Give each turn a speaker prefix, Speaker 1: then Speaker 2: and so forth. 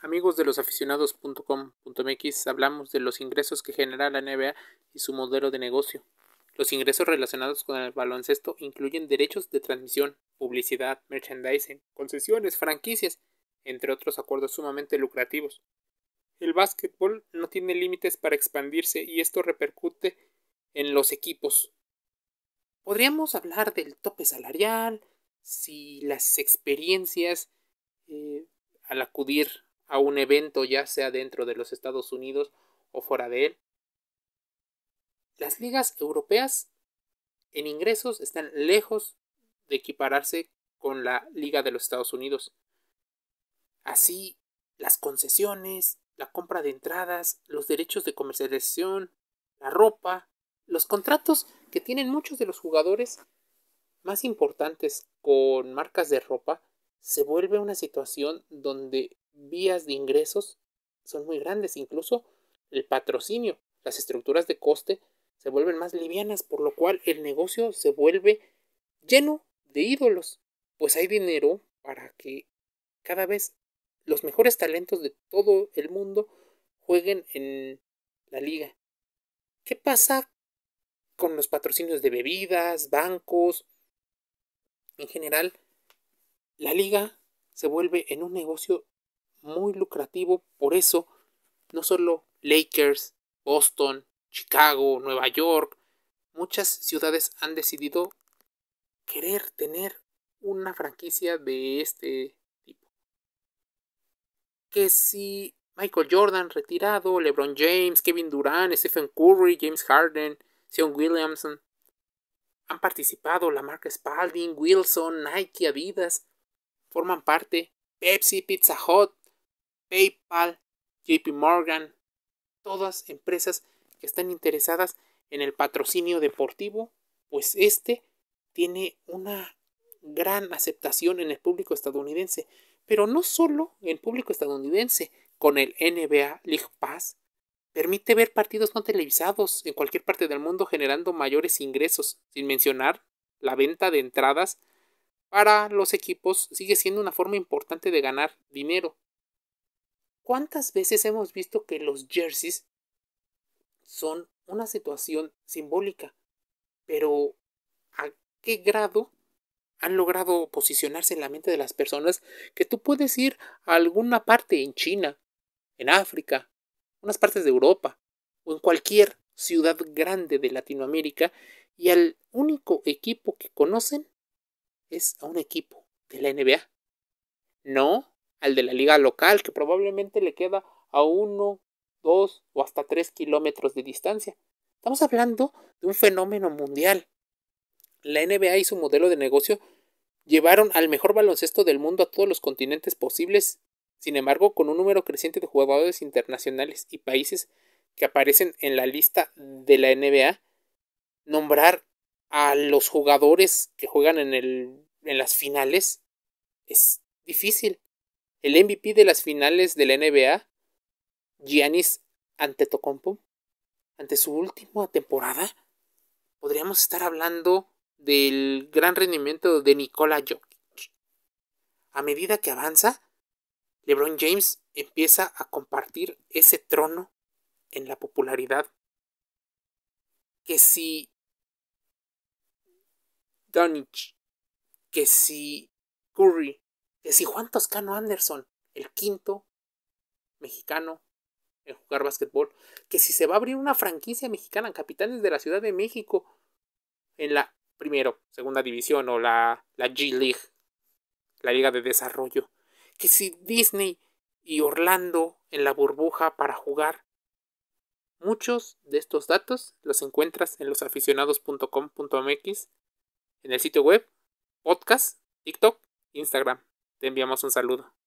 Speaker 1: Amigos de los aficionados.com.mx hablamos de los ingresos que genera la NBA y su modelo de negocio. Los ingresos relacionados con el baloncesto incluyen derechos de transmisión, publicidad, merchandising, concesiones, franquicias, entre otros acuerdos sumamente lucrativos. El básquetbol no tiene límites para expandirse y esto repercute en los equipos. Podríamos hablar del tope salarial, si las experiencias eh, al acudir a un evento, ya sea dentro de los Estados Unidos o fuera de él. Las ligas europeas en ingresos están lejos de equipararse con la Liga de los Estados Unidos. Así, las concesiones, la compra de entradas, los derechos de comercialización, la ropa, los contratos que tienen muchos de los jugadores más importantes con marcas de ropa, se vuelve una situación donde vías de ingresos son muy grandes, incluso el patrocinio, las estructuras de coste se vuelven más livianas, por lo cual el negocio se vuelve lleno de ídolos, pues hay dinero para que cada vez los mejores talentos de todo el mundo jueguen en la liga. ¿Qué pasa con los patrocinios de bebidas, bancos? En general, la liga se vuelve en un negocio muy lucrativo. Por eso, no solo Lakers, Boston, Chicago, Nueva York, muchas ciudades han decidido querer tener una franquicia de este tipo. Que si Michael Jordan retirado, LeBron James, Kevin Durant, Stephen Curry, James Harden, Sean Williamson, han participado la marca Spalding, Wilson, Nike, Adidas, forman parte Pepsi, Pizza Hut, PayPal, JP Morgan, todas empresas que están interesadas en el patrocinio deportivo, pues este tiene una gran aceptación en el público estadounidense, pero no solo en el público estadounidense, con el NBA League Pass permite ver partidos no televisados en cualquier parte del mundo generando mayores ingresos, sin mencionar la venta de entradas para los equipos sigue siendo una forma importante de ganar dinero. ¿Cuántas veces hemos visto que los jerseys son una situación simbólica? Pero ¿a qué grado han logrado posicionarse en la mente de las personas que tú puedes ir a alguna parte en China, en África, unas partes de Europa o en cualquier ciudad grande de Latinoamérica y al único equipo que conocen es a un equipo de la NBA? No, al de la liga local, que probablemente le queda a uno, dos o hasta tres kilómetros de distancia. Estamos hablando de un fenómeno mundial. La NBA y su modelo de negocio llevaron al mejor baloncesto del mundo a todos los continentes posibles, sin embargo, con un número creciente de jugadores internacionales y países que aparecen en la lista de la NBA, nombrar a los jugadores que juegan en, el, en las finales es difícil el MVP de las finales de la NBA, Giannis Antetokounmpo, ante su última temporada, podríamos estar hablando del gran rendimiento de Nikola Jokic. A medida que avanza, LeBron James empieza a compartir ese trono en la popularidad que si Donich, que si Curry, que si Juan Toscano Anderson, el quinto mexicano en jugar básquetbol, que si se va a abrir una franquicia mexicana en capitanes de la Ciudad de México, en la primero, segunda división o la, la G League, la Liga de Desarrollo, que si Disney y Orlando en la burbuja para jugar. Muchos de estos datos los encuentras en losaficionados.com.mx, en el sitio web, podcast, TikTok, Instagram. Te enviamos un saludo.